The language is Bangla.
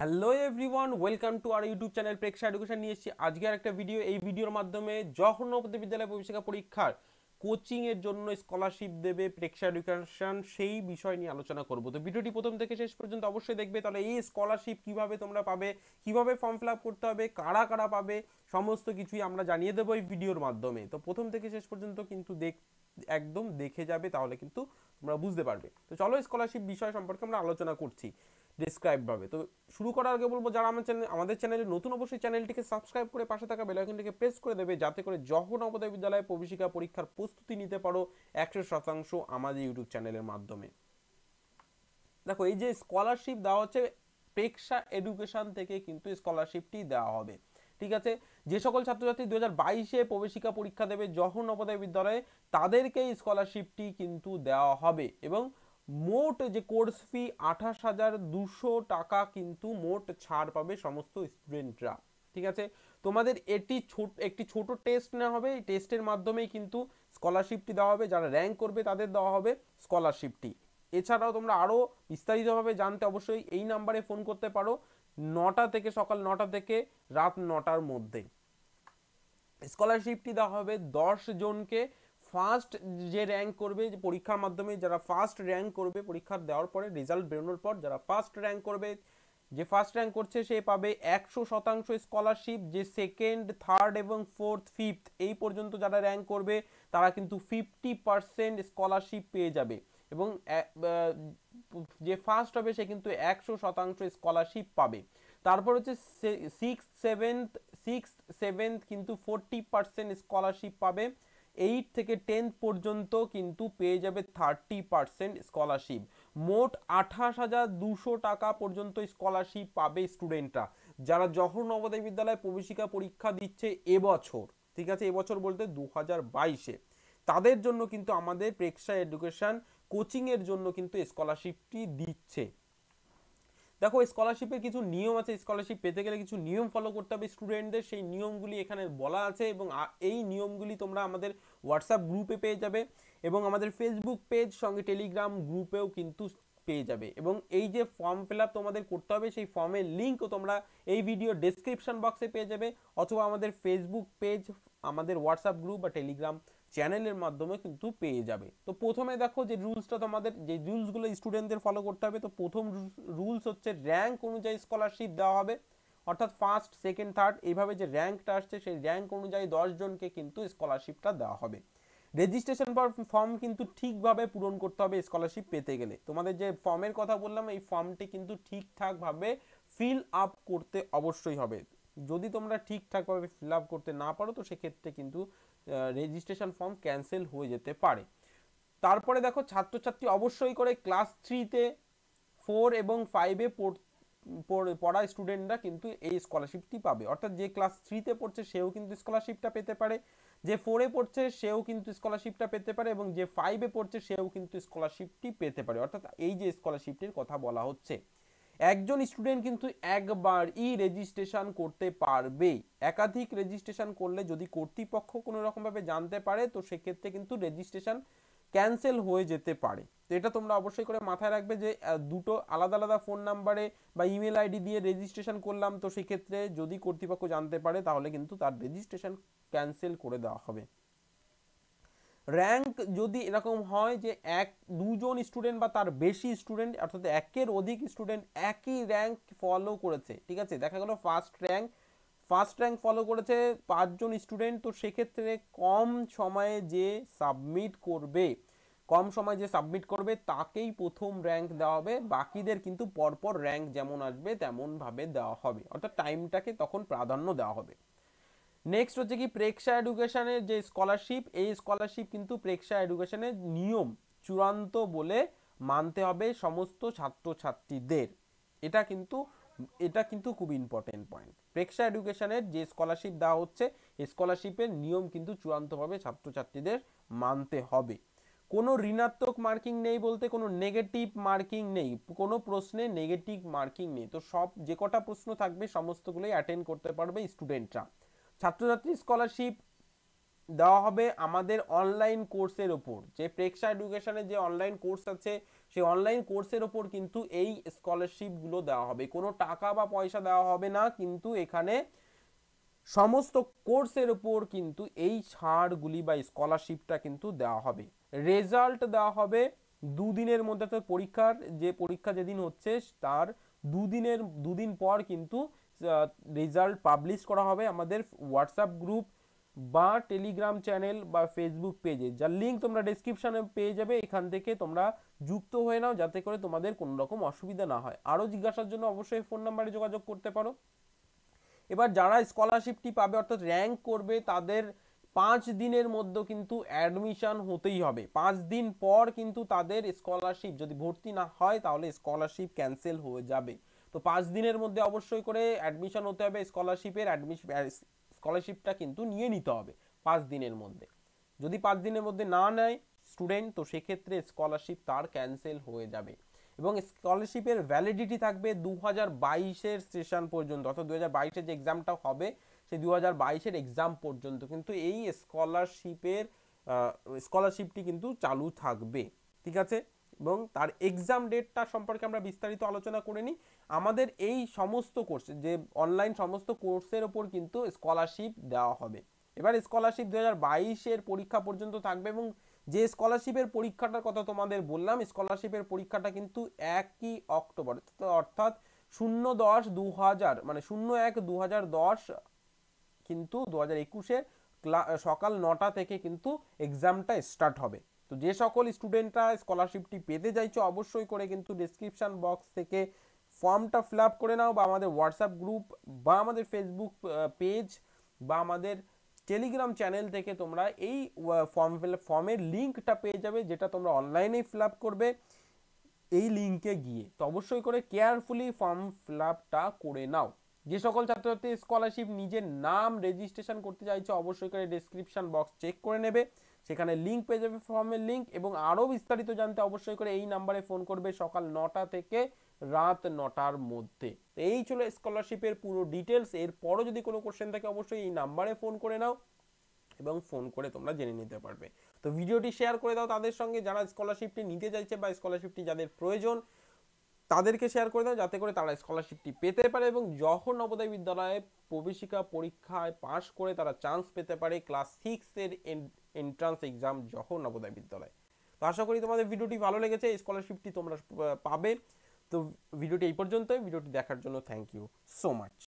hello everyone welcome to our YouTube channel Preksha education নিয়ে এসেছি আজকের একটা ভিডিও এই ভিডিওর মাধ্যমে যখন বিদ্যালয় প্রবেশিকা পরীক্ষার কোচিংয়ের জন্য স্কলারশিপ দেবে প্রেক্ষা এডুকেশন সেই বিষয় নিয়ে আলোচনা করবো তো ভিডিওটি প্রথম থেকে শেষ পর্যন্ত অবশ্যই দেখবে তাহলে এই স্কলারশিপ কিভাবে তোমরা পাবে কিভাবে ফর্ম ফিল করতে হবে কারা কারা পাবে সমস্ত কিছুই আমরা জানিয়ে দেবো এই ভিডিওর মাধ্যমে তো প্রথম থেকে শেষ পর্যন্ত কিন্তু দেখ একদম দেখে যাবে তাহলে কিন্তু তোমরা বুঝতে পারবে তো চলো স্কলারশিপ বিষয় সম্পর্কে আমরা আলোচনা করছি ডিসক্রাইবভাবে তো শুরু করার আগে বলবো যারা আমার চ্যানেল আমাদের চ্যানেলে নতুন অবশ্যই চ্যানেলটিকে সাবস্ক্রাইব করে পাশে থাকা বেলাইকনটিকে প্রেস করে দেবে যাতে করে যখন অবদায় বিদ্যালয়ে প্রবেশিকা পরীক্ষার প্রস্তুতি নিতে পারো একশো শতাংশ আমাদের ইউটিউব চ্যানেলের মাধ্যমে দেখো এই যে স্কলারশিপ দেওয়া হচ্ছে প্রেক্ষা এডুকেশন থেকে কিন্তু স্কলারশিপটি দেওয়া হবে ঠিক আছে যে সকল ছাত্রছাত্রী দু হাজার বাইশে প্রবেশিকা পরীক্ষা দেবে যখন নবোদয় বিদ্যালয়ে তাদেরকে স্কলারশিপটি কিন্তু দেওয়া হবে এবং মোট যে কোর্স ফি আঠাশ হাজার দুশো টাকা কিন্তু মোট ছাড় পাবে সমস্ত স্টুডেন্টরা ঠিক আছে তোমাদের এটি ছোট একটি ছোট টেস্ট নেওয়া হবে এই টেস্টের মাধ্যমেই কিন্তু স্কলারশিপটি দেওয়া হবে যারা র্যাঙ্ক করবে তাদের দেওয়া হবে স্কলারশিপটি এছাড়াও তোমরা আরও বিস্তারিতভাবে জানতে অবশ্যই এই নাম্বারে ফোন করতে পারো নটা থেকে সকাল নটা থেকে রাত নটার মধ্যে স্কলারশিপটি দেওয়া হবে দশ জনকে ফার্স্ট যে র্যাঙ্ক করবে যে পরীক্ষার মাধ্যমে যারা ফার্স্ট র্যাঙ্ক করবে পরীক্ষা দেওয়ার পরে রেজাল্ট বেরোনোর পর যারা ফার্স্ট র্যাঙ্ক করবে যে ফার্স্ট র্যাঙ্ক করছে সে পাবে একশো শতাংশ স্কলারশিপ যে সেকেন্ড থার্ড এবং ফোর্থ ফিফথ এই পর্যন্ত যারা র্যাঙ্ক করবে তারা কিন্তু ফিফটি পারসেন্ট স্কলারশিপ পেয়ে যাবে এবং যে ফার্স্ট হবে সে কিন্তু একশো শতাংশ স্কলারশিপ পাবে তারপর হচ্ছে সিক্স সেভেন্থ সিক্স সেভেন্থ কিন্তু ফোরটি পারসেন্ট স্কলারশিপ পাবে এইট থেকে টেন্থ পর্যন্ত কিন্তু পেয়ে যাবে থার্টি পার্সেন্ট স্কলারশিপ মোট আঠাশ হাজার দুশো টাকা পর্যন্ত স্কলারশিপ পাবে স্টুডেন্টরা যারা জহর নবোদয় বিদ্যালয়ে প্রবেশিকা পরীক্ষা দিচ্ছে এবছর ঠিক আছে এবছর বলতে দু হাজার বাইশে তাদের জন্য কিন্তু আমাদের প্রেক্ষা এডুকেশান কোচিংয়ের জন্য কিন্তু স্কলারশিপটি দিচ্ছে দেখো স্কলারশিপের কিছু নিয়ম আছে স্কলারশিপ পেতে গেলে কিছু নিয়ম ফলো করতে হবে স্টুডেন্টদের সেই নিয়মগুলি এখানে বলা আছে এবং এই নিয়মগুলি তোমরা আমাদের হোয়াটসঅ্যাপ গ্রুপে পেয়ে যাবে এবং আমাদের ফেসবুক পেজ সঙ্গে টেলিগ্রাম গ্রুপেও কিন্তু পেয়ে যাবে এবং এই যে ফর্ম ফিল তোমাদের করতে হবে সেই ফর্মের লিঙ্কও তোমরা এই ভিডিও ডেসক্রিপশন বক্সে পেয়ে যাবে অথবা আমাদের ফেসবুক পেজ আমাদের হোয়াটসঅ্যাপ গ্রুপ বা টেলিগ্রাম চ্যানেলের মাধ্যমে কিন্তু পেয়ে যাবে তো প্রথমে দেখো যে রুলসটা তোমাদের যে রুলসগুলো স্টুডেন্টদের ফলো করতে হবে তো প্রথম রুলস হচ্ছে র্যাঙ্ক অনুযায়ী স্কলারশিপ দেওয়া হবে অর্থাৎ ফার্স্ট সেকেন্ড থার্ড এইভাবে যে র্যাঙ্কটা আসছে সেই র্যাঙ্ক অনুযায়ী দশজনকে কিন্তু স্কলারশিপটা দেওয়া হবে রেজিস্ট্রেশন ফর্ম কিন্তু ঠিকভাবে পূরণ করতে হবে স্কলারশিপ পেতে গেলে তোমাদের যে ফর্মের কথা বললাম এই ফর্মটি কিন্তু ঠিকঠাকভাবে ফিল আপ করতে অবশ্যই হবে যদি তোমরা ঠিকঠাকভাবে ফিল আপ করতে না পারো তো সেক্ষেত্রে কিন্তু রেজিস্ট্রেশন ফর্ম ক্যান্সেল হয়ে যেতে পারে তারপরে দেখো ছাত্রছাত্রী অবশ্যই করে ক্লাস থ্রিতে ফোর এবং ফাইভে পড়া স্টুডেন্টরা কিন্তু এই স্কলারশিপটি পাবে অর্থাৎ যে ক্লাস থ্রিতে পড়ছে সেও কিন্তু স্কলারশিপটা পেতে পারে যে ফোরে পড়ছে সেও কিন্তু স্কলারশিপটা পেতে পারে এবং যে ফাইভে পড়ছে সেও কিন্তু স্কলারশিপটি পেতে পারে অর্থাৎ এই যে স্কলারশিপটির কথা বলা হচ্ছে একজন স্টুডেন্ট কিন্তু একবার ই রেজিস্ট্রেশন করতে পারবে একাধিক রেজিস্ট্রেশন করলে যদি কর্তৃপক্ষ কোনো রকমভাবে জানতে পারে তো সেক্ষেত্রে কিন্তু রেজিস্ট্রেশন ক্যান্সেল হয়ে যেতে পারে তো এটা তোমরা অবশ্যই করে মাথায় রাখবে যে দুটো আলাদা আলাদা ফোন নাম্বারে বা ইমেল আইডি দিয়ে রেজিস্ট্রেশন করলাম তো সেক্ষেত্রে যদি কর্তৃপক্ষ জানতে পারে তাহলে কিন্তু তার রেজিস্ট্রেশন ক্যান্সেল করে দেওয়া হবে র্যাঙ্ক যদি এরকম হয় যে এক দুজন স্টুডেন্ট বা তার বেশি স্টুডেন্ট অর্থাৎ একের অধিক স্টুডেন্ট একই র্যাঙ্ক ফলো করেছে ঠিক আছে দেখা গেলো first rank first rank follow করেছে পাঁচজন স্টুডেন্ট তো সেক্ষেত্রে কম সময়ে যে সাবমিট করবে কম সময় যে সাবমিট করবে তাকেই প্রথম র্যাঙ্ক দেওয়া হবে বাকিদের কিন্তু পরপর র্যাঙ্ক যেমন আসবে তেমনভাবে দেওয়া হবে অর্থাৎ টাইমটাকে তখন প্রাধান্য দেওয়া হবে নেক্সট হচ্ছে কি প্রেক্ষা এডুকেশনের যে স্কলারশিপ এই স্কলারশিপ কিন্তু প্রেক্ষা এডুকেশনের নিয়ম চূড়ান্ত বলে মানতে হবে সমস্ত ছাত্রছাত্রীদের এটা কিন্তু এটা কিন্তু খুব ইম্পর্টেন্ট পয়েন্ট প্রেক্ষা এডুকেশনের যে স্কলারশিপ দেওয়া হচ্ছে স্কলারশিপের নিয়ম কিন্তু চূড়ান্তভাবে ছাত্রছাত্রীদের মানতে হবে কোনো ঋণাত্মক মার্কিং নেই বলতে কোনো নেগেটিভ মার্কিং নেই কোনো প্রশ্নে নেগেটিভ মার্কিং নেই তো সব যে কটা প্রশ্ন থাকবে সমস্তগুলোই অ্যাটেন্ড করতে পারবে স্টুডেন্টরা ছাত্রছাত্রী স্কলারশিপ দেওয়া হবে আমাদের অনলাইন কোর্সের ওপর যে প্রেক্ষা এডুকেশনের যে অনলাইন কোর্স আছে সেই অনলাইন কোর্সের ওপর কিন্তু এই স্কলারশিপগুলো দেওয়া হবে কোনো টাকা বা পয়সা দেওয়া হবে না কিন্তু এখানে সমস্ত কোর্সের ওপর কিন্তু এই ছাড়গুলি বা স্কলারশিপটা কিন্তু দেওয়া হবে রেজাল্ট দেওয়া হবে দুদিনের মধ্যে তো পরীক্ষার যে পরীক্ষা যেদিন হচ্ছে তার দুদিনের দুদিন পর কিন্তু রেজাল্ট পাবলিশ করা হবে আমাদের হোয়াটসঅ্যাপ গ্রুপ বা টেলিগ্রাম চ্যানেল বা ফেসবুক পেজে যার লিঙ্ক তোমরা ডেসক্রিপশানে পেয়ে যাবে এখান থেকে তোমরা যুক্ত হয়ে নাও যাতে করে তোমাদের কোনো রকম অসুবিধা না হয় আরও জিজ্ঞাসার জন্য অবশ্যই ফোন নাম্বারে যোগাযোগ করতে পারো এবার যারা স্কলারশিপটি পাবে অর্থাৎ র্যাঙ্ক করবে তাদের পাঁচ দিনের মধ্যে কিন্তু অ্যাডমিশন হতেই হবে পাঁচ দিন পর কিন্তু তাদের স্কলারশিপ যদি ভর্তি না হয় তাহলে স্কলারশিপ ক্যান্সেল হয়ে যাবে তো পাঁচ দিনের মধ্যে অবশ্যই করে অ্যাডমিশন হতে হবে স্কলারশিপের অ্যাডমিশন স্কলারশিপটা কিন্তু নিয়ে নিতে হবে পাঁচ দিনের মধ্যে যদি পাঁচ দিনের মধ্যে না নেয় স্টুডেন্ট তো সেক্ষেত্রে স্কলারশিপ তার ক্যান্সেল হয়ে যাবে এবং স্কলারশিপের ভ্যালিডিটি থাকবে দু হাজার বাইশের সেশন পর্যন্ত অর্থাৎ দু হাজার বাইশের যে এক্সামটা হবে সেই দু হাজার বাইশের এক্সাম পর্যন্ত কিন্তু এই স্কলারশিপের স্কলারশিপটি কিন্তু চালু থাকবে ঠিক আছে এবং তার এক্সাম ডেটটা সম্পর্কে আমরা বিস্তারিত আলোচনা করে নিই আমাদের এই সমস্ত কোর্স যে অনলাইন সমস্ত কোর্সের ওপর কিন্তু স্কলারশিপ দেওয়া হবে এবার স্কলারশিপ দু হাজার পরীক্ষা পর্যন্ত থাকবে এবং যে স্কলারশিপের পরীক্ষাটার কথা তোমাদের বললাম স্কলারশিপের পরীক্ষাটা কিন্তু একই অক্টোবর অর্থাৎ শূন্য দশ দু হাজার মানে শূন্য এক দু হাজার দশ কিন্তু দু হাজার একুশের সকাল নটা থেকে কিন্তু এক্সামটা স্টার্ট হবে তো যে সকল স্টুডেন্টরা স্কলারশিপটি পেতে চাইছো অবশ্যই করে কিন্তু ডিসক্রিপশান বক্স থেকে ফর্মটা ফিল আপ করে নাও বা আমাদের হোয়াটসঅ্যাপ গ্রুপ বা আমাদের ফেসবুক পেজ বা আমাদের টেলিগ্রাম চ্যানেল থেকে তোমরা এই ফর্ম ফিল ফর্মের লিঙ্কটা পেয়ে যাবে যেটা তোমরা অনলাইনেই ফিল আপ করবে এই লিঙ্কে গিয়ে তো অবশ্যই করে কেয়ারফুলি ফর্ম ফিল আপটা করে নাও যে সকল ছাত্রছাত্রী স্কলারশিপ নিজের নাম রেজিস্ট্রেশন করতে চাইছে অবশ্যই করে ডিসক্রিপশান বক্স চেক করে নেবে সেখানে লিঙ্ক পেয়ে যাবে ফর্মের লিঙ্ক এবং আরও বিস্তারিত জানতে অবশ্যই করে এই নাম্বারে ফোন করবে সকাল নটা থেকে রাত নটার মধ্যে এই ছিল স্কলারশিপের পুরো ডিটেলস এরপরও যদি কোনো কোশ্চেন থাকে অবশ্যই এই নাম্বারে ফোন করে নাও এবং ফোন করে তোমরা জেনে নিতে পারবে তো ভিডিওটি শেয়ার করে দাও তাদের সঙ্গে যারা স্কলারশিপটি নিতে চাইছে বা স্কলারশিপটি যাদের প্রয়োজন তাদেরকে শেয়ার করে দাও যাতে করে তারা স্কলারশিপটি পেতে পারে এবং যখন নবোদয় বিদ্যালয়ে প্রবেশিকা পরীক্ষায় পাশ করে তারা চান্স পেতে পারে ক্লাস সিক্সের এন্ট্রান্স এক্সাম যখন নবোদয় বিদ্যালয় তো আশা করি তোমাদের ভিডিওটি ভালো লেগেছে স্কলারশিপটি তোমরা পাবে তো ভিডিওটি এই পর্যন্তই ভিডিওটি দেখার জন্য থ্যাংক ইউ সো মাচ